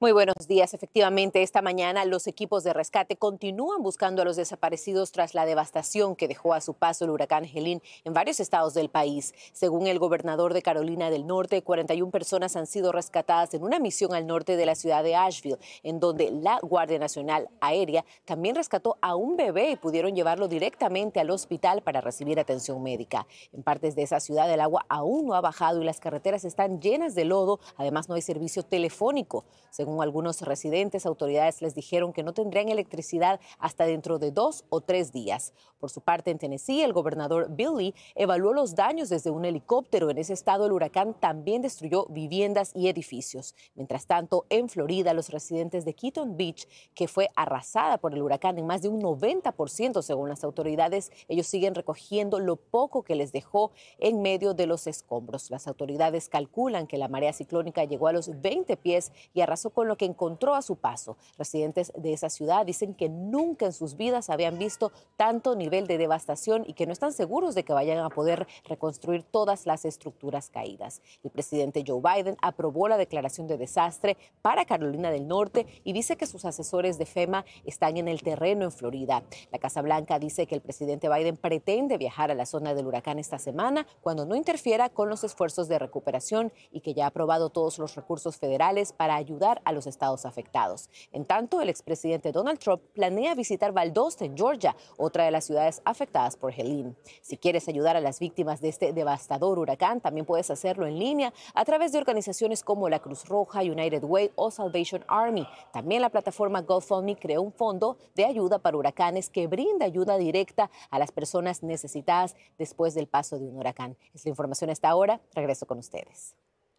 Muy buenos días. Efectivamente, esta mañana los equipos de rescate continúan buscando a los desaparecidos tras la devastación que dejó a su paso el huracán Helene en varios estados del país. Según el gobernador de Carolina del Norte, 41 personas han sido rescatadas en una misión al norte de la ciudad de Asheville, en donde la Guardia Nacional Aérea también rescató a un bebé y pudieron llevarlo directamente al hospital para recibir atención médica. En partes de esa ciudad el agua aún no ha bajado y las carreteras están llenas de lodo. Además, no hay servicio telefónico. Según algunos residentes, autoridades les dijeron que no tendrían electricidad hasta dentro de dos o tres días. Por su parte, en Tennessee, el gobernador Billy evaluó los daños desde un helicóptero. En ese estado, el huracán también destruyó viviendas y edificios. Mientras tanto, en Florida, los residentes de Keaton Beach, que fue arrasada por el huracán en más de un 90%, según las autoridades, ellos siguen recogiendo lo poco que les dejó en medio de los escombros. Las autoridades calculan que la marea ciclónica llegó a los 20 pies y arrasó con lo que encontró a su paso. Residentes de esa ciudad dicen que nunca en sus vidas habían visto tanto nivel de devastación y que no están seguros de que vayan a poder reconstruir todas las estructuras caídas. El presidente Joe Biden aprobó la declaración de desastre para Carolina del Norte y dice que sus asesores de FEMA están en el terreno en Florida. La Casa Blanca dice que el presidente Biden pretende viajar a la zona del huracán esta semana cuando no interfiera con los esfuerzos de recuperación y que ya ha aprobado todos los recursos federales para ayudar a los estados afectados. En tanto, el expresidente Donald Trump planea visitar Valdosta, Georgia, otra de las ciudades afectadas por Helene. Si quieres ayudar a las víctimas de este devastador huracán, también puedes hacerlo en línea a través de organizaciones como la Cruz Roja, United Way o Salvation Army. También la plataforma GoFundMe creó un fondo de ayuda para huracanes que brinda ayuda directa a las personas necesitadas después del paso de un huracán. Es la información hasta ahora. Regreso con ustedes.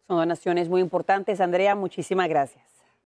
Son donaciones muy importantes. Andrea, muchísimas gracias.